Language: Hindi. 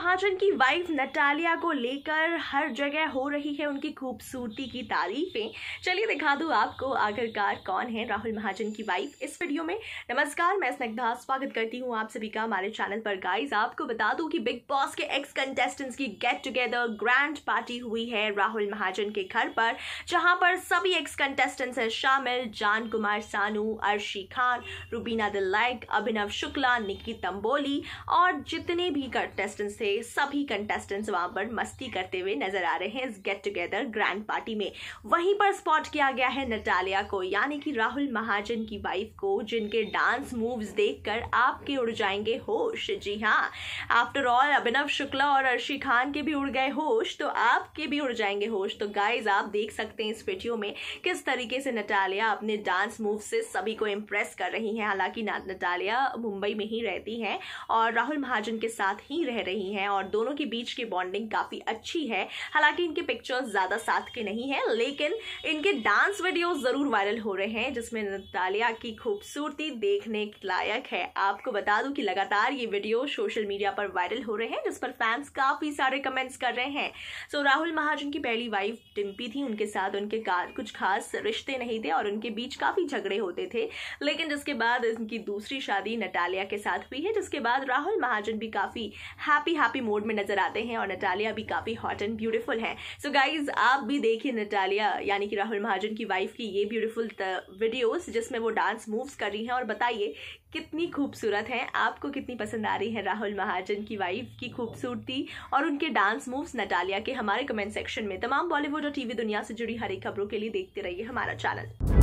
महाजन की वाइफ नटालिया को लेकर हर जगह हो रही है उनकी खूबसूरती की तारीफें चलिए दिखा दूँ आपको आखिरकार कौन है राहुल महाजन की वाइफ इस वीडियो में नमस्कार मैं स्नग्धा स्वागत करती हूँ आप सभी का हमारे चैनल पर गाइज आपको बता दूँ कि बिग बॉस के एक्स कंटेस्टेंट्स की गेट टुगेदर ग्रैंड पार्टी हुई है राहुल महाजन के घर पर जहाँ पर सभी एक्स कंटेस्टेंट्स हैं शामिल जान कुमार सानू अर्शी खान रूबीना दिल्लाइक अभिनव शुक्ला निकी तंबोली और जितने भी कंटेस्टेंट्स थे सारे सभी कंटेस्टेंट्स वहां पर मस्ती करते हुए नजर आ रहे हैं इस गेट टुगेदर ग्रैंड पार्टी में वहीं पर स्पॉट किया गया है नटालिया को यानी कि राहुल महाजन की वाइफ को जिनके डांस मूव्स देखकर आपके उड़ जाएंगे होश जी हाँ आफ्टर ऑल अभिनव शुक्ला और अर्शी खान के भी उड़ गए होश तो आपके भी उड़ जाएंगे होश तो गाइज आप देख सकते हैं इस वीडियो में किस तरीके से नटालिया अपने डांस मूव से सभी को इम्प्रेस कर रही है हालांकि नटालिया मुंबई में ही रहती है और राहुल महाजन के साथ ही रह रही है हैं और दोनों के बीच की बॉन्डिंग काफ़ी अच्छी है हालांकि इनके पिक्चर्स ज़्यादा साथ के नहीं हैं लेकिन इनके डांस वीडियो ज़रूर वायरल हो रहे हैं जिसमें नतालिया की खूबसूरती देखने लायक है आपको बता दूं कि लगातार ये वीडियो सोशल मीडिया पर वायरल हो रहे हैं जिस पर फैंस काफ़ी सारे कमेंट्स कर रहे हैं सो so, राहुल महाजन की पहली वाइफ टिम्पी थी उनके साथ उनके कुछ खास रिश्ते नहीं थे और उनके बीच काफ़ी झगड़े होते थे लेकिन जिसके बाद इनकी दूसरी शादी नटालिया के साथ हुई है जिसके बाद राहुल महाजन भी काफ़ी हैप्पी हैप्पी हैप्पी मूड में नजर आते हैं और नटालिया भी काफ़ी हॉट एंड ब्यूटीफुल है सो so गाइज आप भी देखिए नटालिया यानी कि राहुल महाजन की वाइफ की ये ब्यूटीफुल वीडियोस जिसमें वो डांस मूव्स कर रही हैं और बताइए कितनी खूबसूरत हैं आपको कितनी पसंद आ रही है राहुल महाजन की वाइफ की खूबसूरती और उनके डांस मूव्स नटालिया के हमारे कमेंट सेक्शन में तमाम बॉलीवुड और टीवी दुनिया से जुड़ी हर एक खबरों के लिए देखते रहिए हमारा चैनल